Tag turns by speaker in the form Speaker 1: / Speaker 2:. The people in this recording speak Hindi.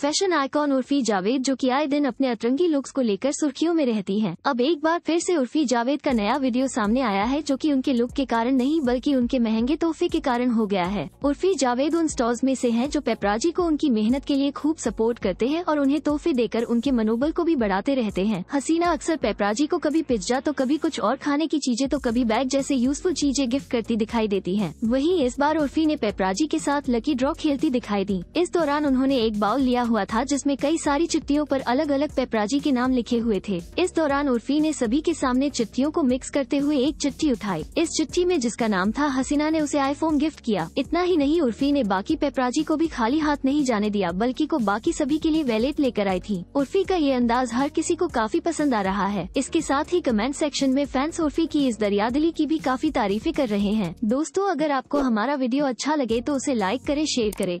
Speaker 1: फैशन आइकॉन उर्फी जावेद जो कि आए दिन अपने अतरंगी लुक्स को लेकर सुर्खियों में रहती हैं। अब एक बार फिर से उर्फी जावेद का नया वीडियो सामने आया है जो कि उनके लुक के कारण नहीं बल्कि उनके महंगे तोहफे के कारण हो गया है उर्फी जावेद उन स्टॉल्स में से हैं जो पेपराजी को उनकी मेहनत के लिए खूब सपोर्ट करते हैं और उन्हें तोहफे देकर उनके मनोबल को भी बढ़ाते रहते हैं हसीना अक्सर पेपराजी को कभी पिज्जा तो कभी कुछ और खाने की चीजें तो कभी बैग जैसे यूजफुल चीजें गिफ्ट करती दिखाई देती है वही इस बार उर्फी ने पेपराजी के साथ लकी ड्रॉ खेलती दिखाई दी इस दौरान उन्होंने एक बाउल लिया हुआ था जिसमें कई सारी चिट्ठियों पर अलग अलग पेपराजी के नाम लिखे हुए थे इस दौरान उर्फी ने सभी के सामने चिट्ठियों को मिक्स करते हुए एक चिट्ठी उठाई इस चिट्ठी में जिसका नाम था हसीना ने उसे आईफोन गिफ्ट किया इतना ही नहीं उर्फी ने बाकी पेपराजी को भी खाली हाथ नहीं जाने दिया बल्कि को बाकी सभी के लिए वैलेट लेकर आई थी उर्फी का ये अंदाज हर किसी को काफी पसंद आ रहा है इसके साथ ही कमेंट सेक्शन में फैंस उर्फी की इस दरियादली की भी काफी तारीफे कर रहे हैं दोस्तों अगर आपको हमारा वीडियो अच्छा लगे तो उसे लाइक करे शेयर करे